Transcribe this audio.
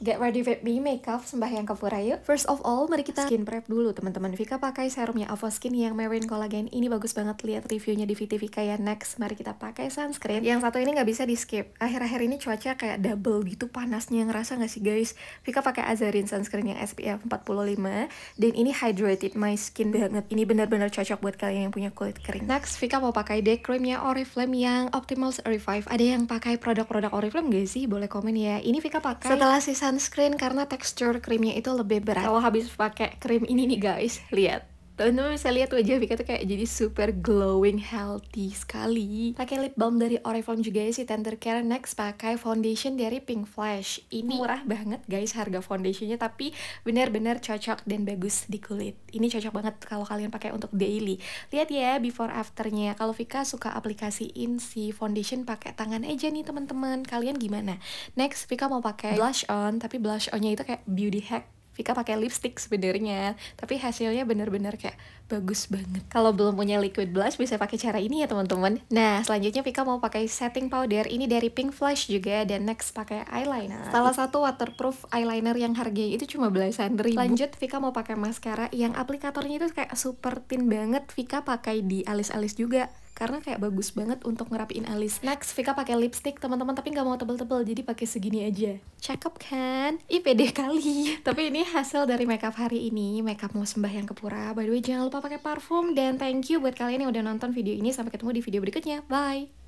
Get ready with me makeup sembahyang ke yuk. First of all, mari kita skin prep dulu teman-teman. Vika pakai serumnya Ava Skin yang Marine Collagen. Ini bagus banget lihat reviewnya di VT Vika ya. Next, mari kita pakai sunscreen. Yang satu ini nggak bisa di skip. Akhir-akhir ini cuaca kayak double gitu panasnya ngerasa nggak sih guys? Vika pakai Azarin sunscreen yang SPF 45 dan ini hydrated my skin banget. Ini benar-benar cocok buat kalian yang punya kulit kering. Next, Vika mau pakai day creamnya Oriflame yang Optimals Revive. Ada yang pakai produk-produk Oriflame gak sih? Boleh komen ya. Ini Vika pakai setelah sisa sunscreen karena tekstur krimnya itu lebih berat. Kalau habis pakai krim ini nih guys, lihat teman-teman bisa lihat wajah Vika tuh kayak jadi super glowing healthy sekali pakai lip balm dari Oriflame juga ya si Tender Care next pakai foundation dari Pink Flash ini murah banget guys harga foundationnya tapi benar-benar cocok dan bagus di kulit ini cocok banget kalau kalian pakai untuk daily lihat ya before afternya kalau Vika suka aplikasiin si foundation pakai tangan aja nih teman-teman kalian gimana next Vika mau pakai blush on tapi blush onnya itu kayak beauty hack Vika pakai lipstick sebenarnya tapi hasilnya bener-bener kayak bagus banget kalau belum punya liquid blush bisa pakai cara ini ya teman-teman nah selanjutnya Vika mau pakai setting powder ini dari Pink Flush juga dan next pakai eyeliner salah satu waterproof eyeliner yang harganya itu cuma belasan ribu lanjut Vika mau pakai mascara yang aplikatornya itu kayak super thin banget Vika pakai di alis-alis juga karena kayak bagus banget untuk ngerapiin alis next Vika pakai lipstick teman-teman tapi nggak mau tebel-tebel jadi pakai segini aja cakep kan IPD kali tapi ini hasil dari makeup hari ini makeup mau sembah yang kepura by the way jangan lupa pakai parfum dan thank you buat kalian yang udah nonton video ini sampai ketemu di video berikutnya bye